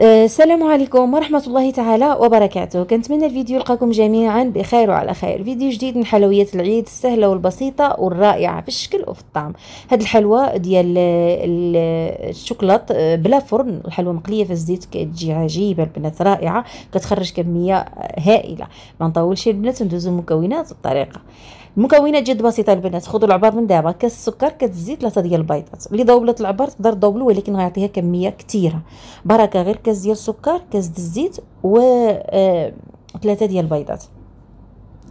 السلام عليكم ورحمة الله تعالى وبركاته كنتمنى الفيديو يلقاكم جميعا بخير وعلى خير فيديو جديد من حلويات العيد السهلة والبسيطة والرائعة في الشكل وفي الطعم هاد الحلوى ديال الشوكولات آه، بلا فرن الحلوى مقلية في الزيت كتجي عجيبة البنات رائعة كتخرج كمية هائلة ما نطولش البنات ندوزو المكونات والطريقة المكونات جد بسيطه البنات خذوا العبار من دابا كاس السكر كاس الزيت ثلاثه ديال البيضات اللي ضوبلت العبار تقدر ضوبلو ولكن غيعطيها كميه كتيرة بركه غير كاس ديال السكر كاس ديال الزيت و ثلاثه آه، ديال البيضات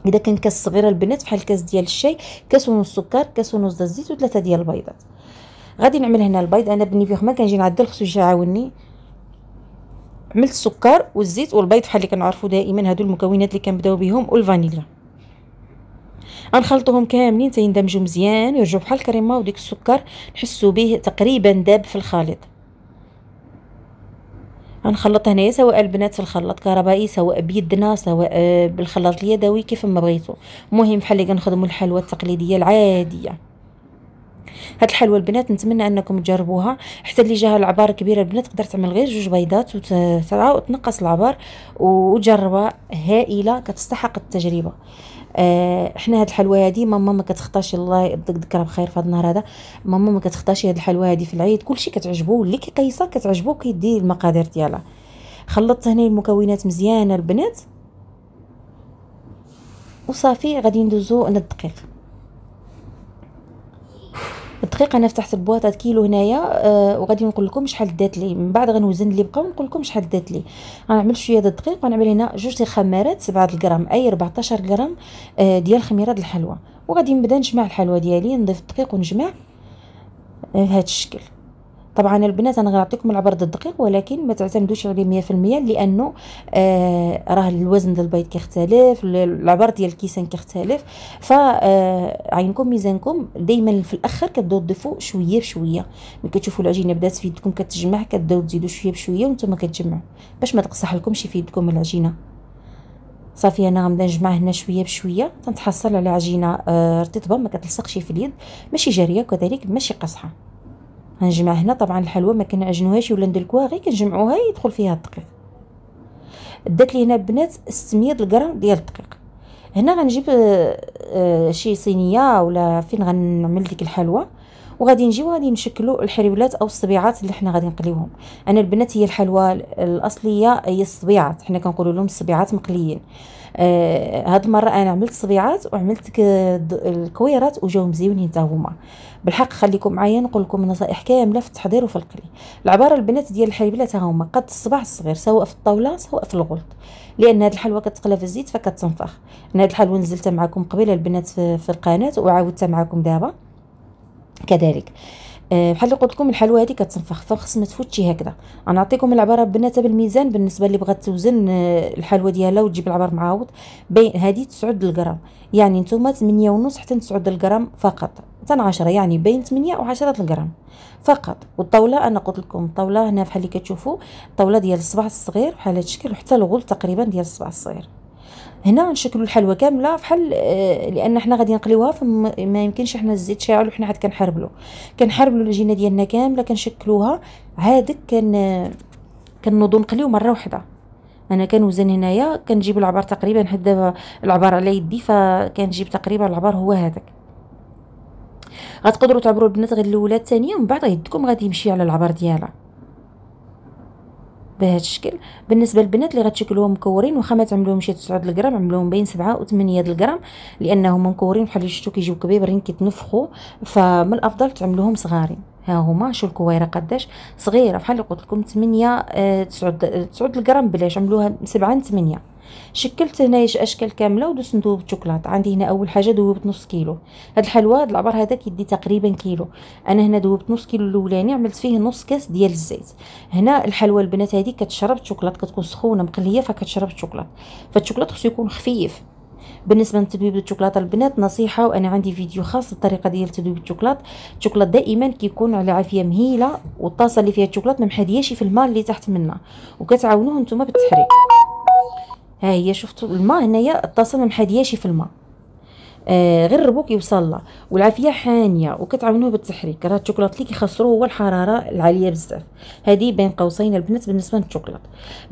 اذا كان كاس صغيره البنات بحال كاس ديال الشاي كاس ونص سكر كاس ونص ديال الزيت وثلاثه ديال البيضات غادي نعمل هنا البيض انا بالنيفيغ ما كنجي نعدل خصو يجي يعاوني عملت السكر والزيت والبيض بحال اللي كنعرفوا دائما هادو المكونات اللي كنبداو بهم والفانيليا غنخلطوهم كاملين حتى يندمجوا مزيان يرجعوا بحال الكريمه وديك السكر نحسوا به تقريبا داب في الخليط غنخلط هنايا سواء البنات في الخلاط كهربائي سواء بيدنا سواء آه، بالخلاط اليدوي كيف ما بغيتو المهم بحال اللي كنخدموا الحلوى التقليديه العاديه هاد الحلوى البنات نتمنى انكم تجربوها حتى اللي جاها العبار كبيره البنات تقدر تعمل غير جوج بيضات وتنقص العبار وتجربها هائله كتستحق التجربه احنا آه، حنا هاد الحلوى هادي ماما ما كتخطاش الله يدك ذكرها بخير في هاد النهار هذا ماما ما كتخطاش هاد الحلوى هادي في العيد كلشي كتعجبو اللي كيقيسها كتعجبو كيدي المقادير ديالها خلطت هنا المكونات مزيانه البنات وصافي غادي ندوزو للدقيق دقيقه انا فتحت البواطه كيلو هنايا آه وغادي نقول لكم شحال دات لي من بعد غنوزن اللي بقى ونقول لكم شحال دات لي غنعمل شويه د الدقيق ونعمل هنا جوج خمارات 7 غرام اي 14 غرام آه ديال خميره الحلوى وغادي نبدا نجمع الحلوى ديالي نضيف الدقيق ونجمع بهذا آه، الشكل طبعا البنات انا غنعطيكم العبرد الدقيق ولكن ما تعتمدوش عليه 100% لانه آه راه الوزن ديال البيض كيختلف العبر ديال الكيسان كيختلف آه، عينكم ميزانكم دائما في الاخر كتبداو تضيفوا شويه بشويه ملي كتشوفوا العجينه بدات في يدكم كتجمع كتبداو تزيدوا شويه بشويه وانتم كتجمعوا باش ما تقصح لكمش في يدكم العجينه صافي انا غنبدا نجمع هنا شويه بشويه تنتحصل على عجينه آه، رطبه ما كتلصقش في اليد ماشي جاريه وكذلك ماشي قاصحه غنجمع هنا طبعا الحلوى ما كنعجنوهاش ولا ندلكوها غير كنجمعوها يدخل فيها الدقيق دات لي هنا بنات 600 غرام ديال الدقيق هنا غنجيب آه،, آه شي صينيه ولا فين غنعمل ديك الحلوى وغادي نجيو غادي نشكلوا الحريولات او الصبيعات اللي حنا غادي نقليوهم انا البنات هي الحلوى الاصليه هي الصبيعات حنا كنقولوا لهم الصبيعات مقليين آه هاد المره انا عملت صبيعات وعملت الكويرات وجاو مزيونين حتى هما بالحق خليكم معايا نقول لكم نصائح كامله في التحضير وفي القلي العباره البنات ديال الحليبلات ها هما قد الصباع الصغير سواء في الطاوله سواء في الغلط لان هاد الحلوى كتقلى في الزيت فكتنفخ انا هاد الحلوى نزلتها معكم قبيله البنات في القناه وعاودتها معكم دابا كذلك آه، بحال اللي قلت لكم الحلوه هذه كتنفخ خص ما تفوتش هكذا غنعطيكم العباره بنسب الميزان بالنسبه اللي بغات توزن آه، الحلوه ديالها وتجيب العبر معاود بين هذه 9 الغرام يعني نتوما 8 ونص حتى 9 الغرام فقط حتى 10 يعني بين 8 و 10 الغرام فقط والطاوله انا قلت لكم الطاوله هنا بحال اللي كتشوفوا الطاوله ديال الصباع الصغير بحال هذا الشكل وحتى الغول تقريبا ديال الصباع الصغير هنا نشكلوا الحلوى كامله بحال آه، لان حنا غادي نقليوها فما يمكنش حنا الزيت شاعل وحنا عاد كنحربلو كنحربلو العجينه ديالنا كامله كنشكلوها عادك كن كنوضو نقليو مره واحده انا كنوزن هنايا كنجيب العبار تقريبا حد دابا العبار على يدي فكنجيب تقريبا العبار هو هذاك غتقدروا تعبروا البنات غير الاولى الثانيه ومن بعد يدكم غادي يمشي على العبر ديالها بهذا الشكل بالنسبه للبنات اللي غتشكلوهم مكورين واخا ما تعملوهم شي 9 الغرام عملوهم بين 7 و 8 الغرام لانهم مكورين بحال اللي شفتو كيجيو كبيرين كيتنفخوا فمن الافضل تعملوهم صغارين ها هما شو الكويره قداش صغيره بحال اللي قلت لكم 8 9 آه، آه، الغرام بلاش عملوها 7 8 شكلت هنايا اشكال كامله ودوزت ندوب الشوكولاط عندي هنا اول حاجه دوبت نص كيلو هاد الحلوى هاد العبر هذا كيدي تقريبا كيلو انا هنا دوبت نص كيلو الاولاني عملت فيه نص كاس ديال الزيت هنا الحلوى البنات هذه كتشرب الشوكولاط كتكون سخونه مقليه فكتشرب الشوكولاط فالشوكولاط خصو يكون خفيف بالنسبه لتذويب الشوكولاته البنات نصيحه وانا عندي فيديو خاص بالطريقه ديال تذويب الشوكولات الشوكولات دائما كيكون على عافيه مهيله والطاسه اللي فيها الشوكولات ما محادياش في الماء اللي تحت منها وكتعاونوه نتوما بالتحريك ها هي شفتوا الماء هنايا الطاسه ما محادياش في الماء آه غير ربو كيوصل لها والعافيه حانيه وكتعاونوه بالتحريك راه الشوكولات اللي كيخسروه هو الحراره العاليه بزاف هذه بين قوسين البنات بالنسبه للشوكولات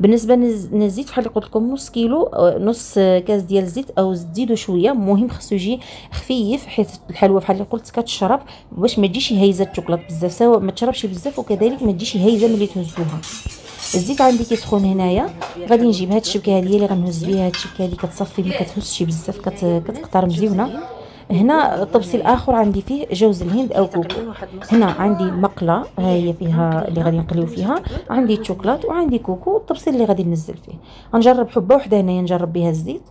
بالنسبه للزيت بحال قلت لكم نص كيلو آه، نص كاس ديال الزيت او زيدوا شويه مهم خصو يجي خفيف حيت الحلوه بحال اللي قلت كتشرب باش ما تجيش هايزه الشوكولات بزاف سواء ما تشربش بزاف وكذلك ما تجيش هايزه ملي تهزوها الزيت عندي كيسخن هنايا غادي نجيب هاد الشبكه هادي اللي غنهز بها هاد الشبكه اللي كتصفي ما كتهزش بزاف كتقطر مزيونه هنا الطبسي الاخر عندي فيه جوز الهند او كوكو هنا عندي مقله ها هي فيها اللي غادي نقليو فيها عندي الشوكولات وعندي كوكو الطبسي اللي غادي ننزل فيه غنجرب حبه وحده هنايا نجرب بها الزيت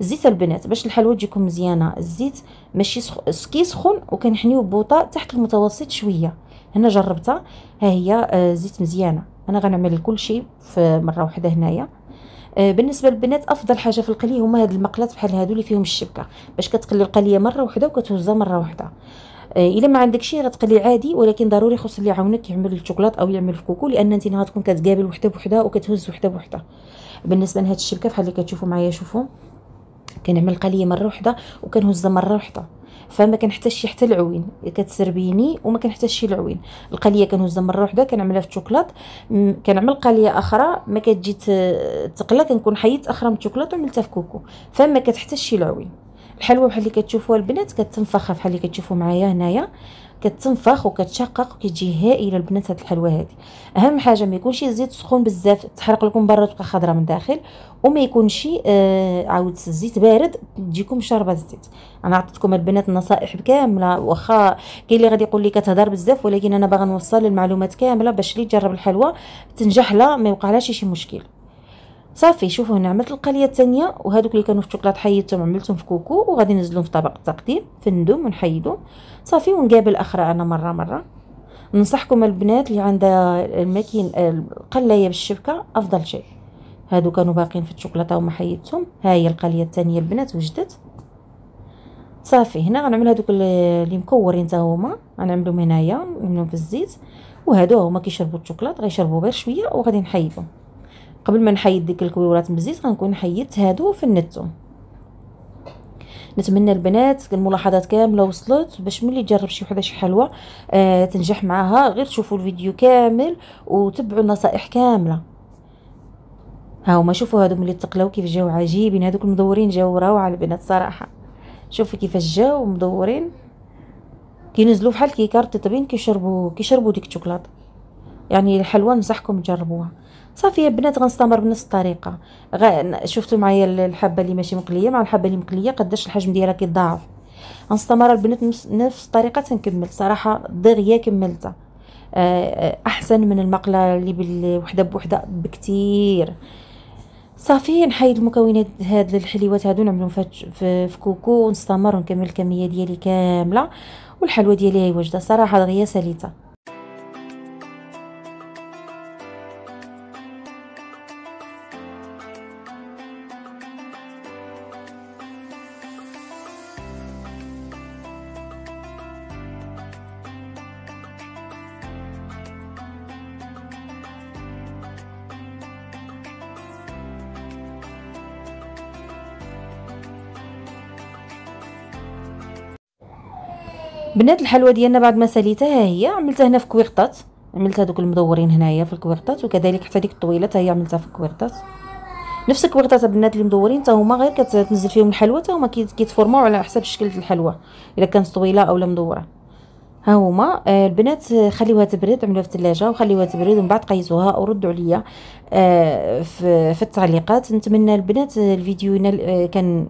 الزيت البنات باش الحلوه تجيكم مزيانه الزيت ماشي سخ... سخون وكنحنيو بوطه تحت المتوسط شويه هنا جربتها ها هي آه، زيت مزيانه انا غنعمل كل شيء في مره واحده هنايا آه، بالنسبه للبنات افضل حاجه في القليه هما هاد المقلات بحال هادو اللي فيهم الشبكه باش كتقلي القليه مره واحده وكتهزها مره واحده آه، الا ما عندك شي غتقلي عادي ولكن ضروري خص اللي يعاونك يعمل الشوكولات او يعمل الكوكو لان انت غتكون كتقابل وحده بوحده وكتهز وحده بوحده بالنسبه لهاد الشبكه بحال اللي كتشوفوا معايا شوفوا كنعمل القليه مره واحده وكنهزها مره واحده فما كنحتاجش حتى العوين كتسربيني وما شي العوين القليه كنهزها مره وحده كنعملها في الشوكولات كنعمل قليه اخرى ما كتجي تقله كنكون حيدت اخرى من الشوكولات وعملتها في كوكو فما شي العوين الحلوه بحال اللي كتشوفوها البنات كتنفخها بحال اللي كتشوفوا معايا هنايا كتنفخ وكتشقق وكتجي هائله البنات هاد الحلوه هادي اهم حاجه ما يكونش الزيت سخون بزاف تحرق لكم برا تبقى خضره من الداخل وما يكونش آه عاود الزيت بارد تجيكم شاربه الزيت انا عطيتكم البنات النصائح كامله واخا كاين اللي غادي يقول لي كتهضر بزاف ولكن انا باغا نوصل المعلومات كامله باش اللي تجرب الحلوه تنجح لها ما يوقعلهاش شي مشكل صافي شوفوا هنا عملت القليه الثانيه وهذوك اللي كانوا في الشوكولاط حيدتهم عملتهم في كوكو وغادي نزلهم في طبق التقديم فندم ونحيدو صافي ونقابل انا مره مره ننصحكم البنات اللي عندها الماكين القلايه بالشبكه افضل شيء هادو كانوا باقيين في الشوكولاته وما حيدتهم ها هي القليه الثانيه البنات وجدت صافي هنا غنعمل هادوك اللي مكورين حتى هما غنعملهم هنايا نعملهم في الزيت وهادو هما كيشربوا الشوكولاط غيشربوا غير شويه وغادي نحيدهم قبل ما نحيد ديك الكويورات من الزيت غنكون حيدت هادو فندتهم نتمنى البنات الملاحظات كامله وصلت باش ملي تجرب شي وحده شي حلوه آه تنجح معاها غير شوفوا الفيديو كامل وتبعوا النصائح كامله ها هما شوفوا هادو ملي تقلاو كيف جاو عجيبين هادوك المدورين جاو روعه البنات صراحه شوفوا كيفاش جاو مدورين كينزلوا بحال كيكار طبين كيشربوا كيشربوا ديك الشوكولاط يعني الحلوه نصحكم تجربوها صافي البنات غنستمر بنفس الطريقه غ... شفتوا معايا الحبه اللي ماشي مقليه مع الحبه اللي مقليه قداش الحجم ديالها كيتضاعف غنستمر البنات نفس الطريقه تنكمل صراحه دغيا كملتها آه، احسن من المقله اللي بالوحده بوحده بكثير صافي نحيد المكونات هاد الحليوات هادو نعملهم في كوكو ونستمر ونكمل الكميه ديالي كامله والحلوه ديالي هي واجده صراحه دغيا ساليتها بنات الحلوى ديالنا بعد ما سليتها هي عملتها هنا في كويرطات عملت هذوك المدورين هنايا في الكويرطات وكذلك حتى ديك الطويله هي عملتها في الكويرطات نفس الكويرطات البنات اللي مدورين حتى هما غير كتنزل فيهم الحلوى حتى هما كيتفورموا على حسب شكل الحلوى الا كانت طويله اولا مدوره ها هما آه، البنات آه، خليوها تبرد عملوها في الثلاجه وخليوها تبرد ومن بعد قيسوها وردوا عليا آه، في, في التعليقات نتمنى البنات الفيديو كان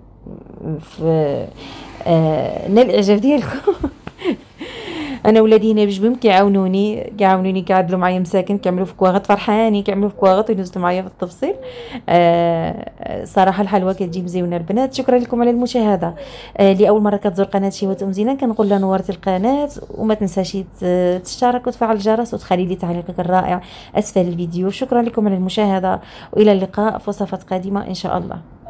في نال الاعجاب ديالكم انا ولادي هنا بجبهم كيعاونوني كيعاونوني كيعدلوا معايا مساكن كيعملوا في كواغط فرحانين كيعملوا في كواغط ونزلوا معايا في التفصيل آه صراحه الحلوى كتجي مزيونه البنات شكرا لكم على المشاهده آه لاول مره كتزور قناه شيوات ام زينه كنقول لها نورتي القناه وما تنساش تشترك وتفعل الجرس وتخلي لي تعليقك الرائع اسفل الفيديو شكرا لكم على المشاهده والى اللقاء في وصفات قادمه ان شاء الله